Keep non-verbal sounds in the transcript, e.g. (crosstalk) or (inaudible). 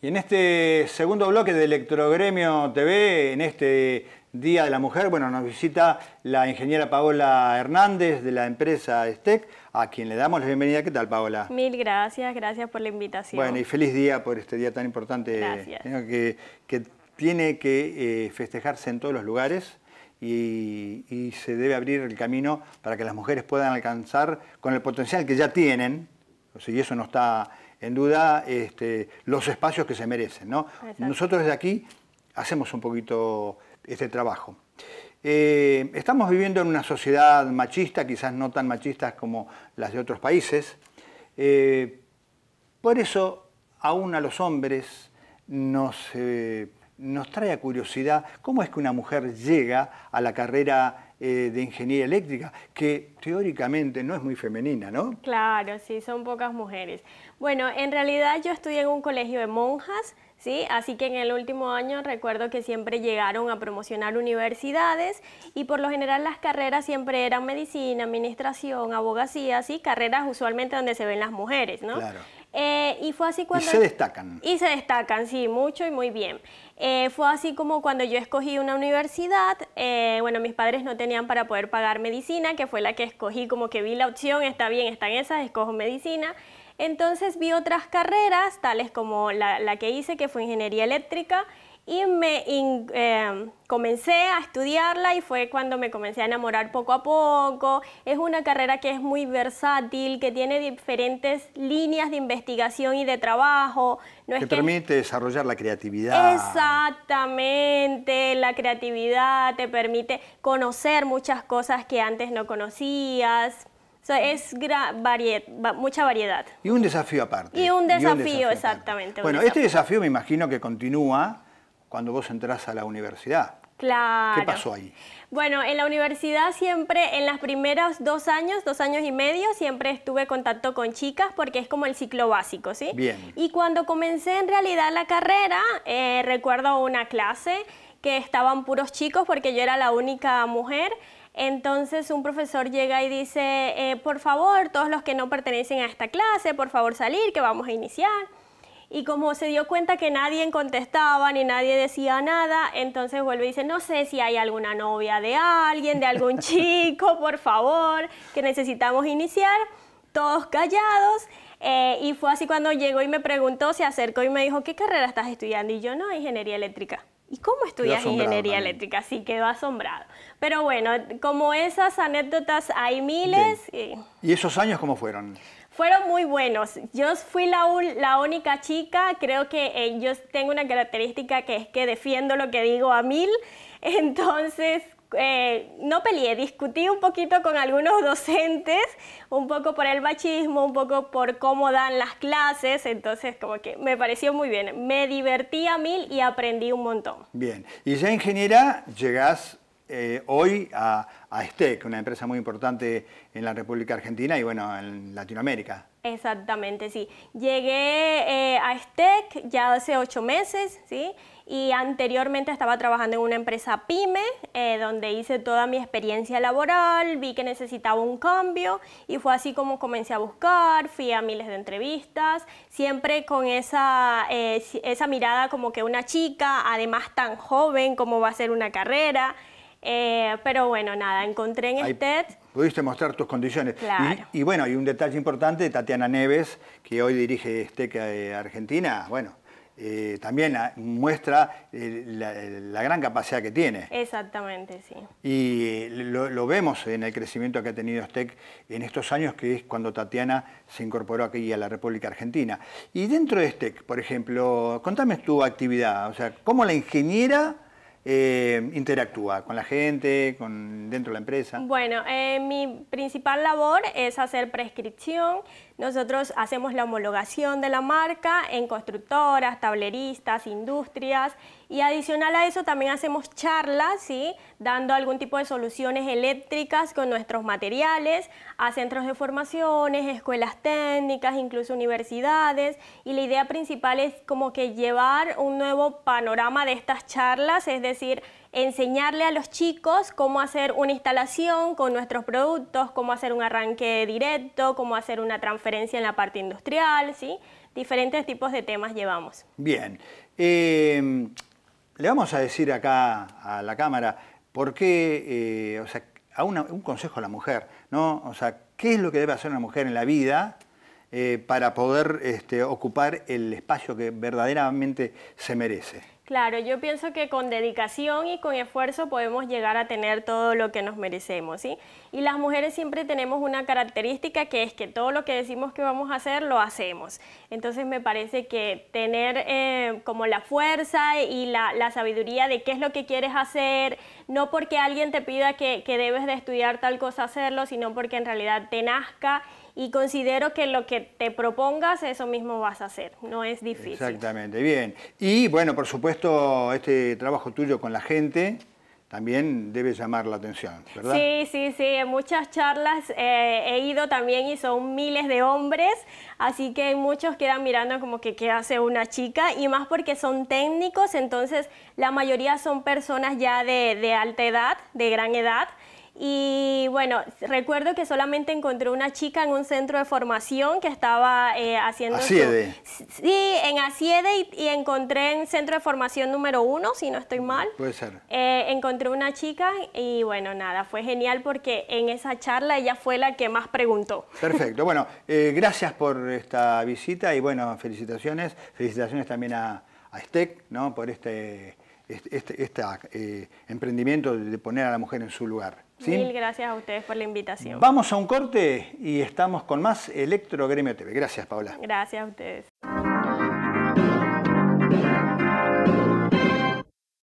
Y en este segundo bloque de Electrogremio TV, en este Día de la Mujer, bueno, nos visita la ingeniera Paola Hernández de la empresa STEC, a quien le damos la bienvenida. ¿Qué tal, Paola? Mil gracias, gracias por la invitación. Bueno, y feliz día por este día tan importante que, tiene que eh, festejarse en todos los lugares. Y, y, se debe abrir el camino para que las mujeres puedan alcanzar con el potencial que ya tienen, o sea, y eso no está en duda este, los espacios que se merecen. Nosotros desde aquí hacemos un poquito este trabajo. Eh, estamos viviendo en una sociedad machista, quizás no tan machista como las de otros países. Eh, por eso aún a los hombres nos se eh, nos trae a curiosidad cómo es que una mujer llega a la carrera eh, de ingeniería eléctrica, que teóricamente no es muy femenina, ¿no? Claro, sí, son pocas mujeres. Bueno, en realidad yo estudié en un colegio de monjas, ¿sí? Así que en el último año recuerdo que siempre llegaron a promocionar universidades y por lo general las carreras siempre eran medicina, administración, abogacía, ¿sí? Carreras usualmente donde se ven las mujeres, ¿no? Claro. Eh, y fue así cuando... se destacan. Y se destacan, sí, mucho y muy bien. Eh, fue así como cuando yo escogí una universidad, eh, bueno, mis padres no tenían para poder pagar medicina, que fue la que escogí, como que vi la opción, está bien, están esas, escojo medicina. Entonces vi otras carreras, tales como la que hice, que fue ingeniería eléctrica, y me em, comencé a estudiarla y fue cuando me comencé a enamorar poco a poco. Es una carrera que es muy versátil, que tiene diferentes líneas de investigación y de trabajo. Te permite desarrollar la creatividad. Exactamente, la creatividad te permite conocer muchas cosas que antes no conocías. O es mucha variedad. Y un desafío aparte. Y un desafío, exactamente. Bueno, este desafío me imagino que continúa cuando vos entras a la universidad. ¿Qué pasó ahí? Bueno, en la universidad siempre, en los primeros dos años, dos años y medio, siempre estuve en contacto con chicas porque es como el ciclo básico, ¿sí? Bien. Y cuando comencé en realidad la carrera, eh, recuerdo una clase que estaban puros chicos porque yo era la única mujer. Entonces un profesor llega y dice, eh, por favor, todos los que no pertenecen a esta clase, por favor salir, que vamos a iniciar y como se dio cuenta que nadie contestaba ni nadie decía nada, entonces vuelve y dice, no sé si hay alguna novia de alguien, de algún (laughs) chico, por favor, que necesitamos iniciar, todos callados. Eh, y fue así cuando llegó y me preguntó, se acercó y me dijo, ¿qué carrera estás estudiando? Y yo no, ingeniería eléctrica. ¿y cómo estudias ingeniería eléctrica? Sí, quedó asombrado. Pero bueno, como esas anécdotas hay miles. Y... esos años cómo fueron? Fueron muy buenos. Yo fui la, única chica, creo que eh, yo tengo una característica que es que defiendo lo que digo a mil, (laughs) entonces eh, no peleé, discutí un poquito con algunos (laughs) docentes, un poco por el machismo, un poco por cómo dan las clases, entonces como que me pareció muy bien, me divertí a mil y aprendí un montón. Bien, y ya ingeniera llegás eh, hoy a, a una empresa muy importante en la República Argentina y bueno, en Latinoamérica. Exactamente, sí. Llegué eh, a STEC ya hace ocho meses, ¿sí? Y anteriormente estaba trabajando en una empresa PyME, eh, donde hice toda mi experiencia laboral, vi que necesitaba un cambio y fue así como comencé a buscar, fui a miles de entrevistas, siempre con esa, esa mirada como que una chica, además tan joven, cómo va a ser una carrera. Eh, pero bueno, nada, encontré en STED... Pudiste mostrar tus condiciones. Y, bueno, hay un detalle importante, Tatiana Neves, que hoy dirige STEC Argentina, bueno, eh, también muestra eh, la, gran capacidad que tiene. Exactamente, sí. Y lo, vemos en el crecimiento que ha tenido STEC en estos años, que es cuando Tatiana se incorporó aquí a la República Argentina. Y dentro de STEC, por ejemplo, contame tu actividad, o sea, ¿cómo la ingeniera eh, interactúa con la gente, con, dentro de la empresa? Bueno, eh, mi principal labor es hacer prescripción, nosotros hacemos la homologación de la marca en constructoras, tableristas, industrias y adicional a eso también hacemos charlas, ¿sí? dando algún tipo de soluciones eléctricas con nuestros materiales a centros de formaciones, escuelas técnicas, incluso universidades y la idea principal es como que llevar un nuevo panorama de estas charlas, es decir, enseñarle a los chicos cómo hacer una instalación con nuestros productos, cómo hacer un arranque directo, cómo hacer una transferencia en la parte industrial, ¿sí? Diferentes tipos de temas llevamos. Bien. Eh, le vamos a decir acá a la cámara por qué, eh, o sea, un consejo a la mujer, ¿no? O sea, ¿qué es lo que debe hacer una mujer en la vida eh, para poder este, ocupar el espacio que verdaderamente se merece? Claro, yo pienso que con dedicación y con esfuerzo podemos llegar a tener todo lo que nos merecemos, ¿sí? Y las mujeres siempre tenemos una característica que es que todo lo que decimos que vamos a hacer, lo hacemos. Entonces me parece que tener eh, como la fuerza y la, sabiduría de qué es lo que quieres hacer, no porque alguien te pida que, que debes de estudiar tal cosa hacerlo, sino porque en realidad te nazca y considero que lo que te propongas, eso mismo vas a hacer, no es difícil. Exactamente, bien. Y bueno, por supuesto, este trabajo tuyo con la gente, también debe llamar la atención, ¿verdad? Sí, sí, sí. En muchas charlas eh, he ido también y son miles de hombres, así que muchos quedan mirando como que qué hace una chica, y más porque son técnicos, entonces la mayoría son personas ya de alta edad, de gran edad, y bueno, recuerdo que solamente encontré una chica en un centro de formación que estaba eh, haciendo... ¿Asiede? Sí, en Asiede y, encontré en centro de formación número uno, si no estoy mal. Puede ser. Eh, encontré una chica y bueno, nada, fue genial porque en esa charla ella fue la que más preguntó. Perfecto. Bueno, eh, gracias por esta visita y bueno, felicitaciones. Felicitaciones también a, a STEC, ¿no? Por este este, este eh, emprendimiento de poner a la mujer en su lugar. Mil gracias a ustedes por la invitación. Vamos a un corte y estamos con más Electro TV. Gracias, Paula. Gracias a ustedes.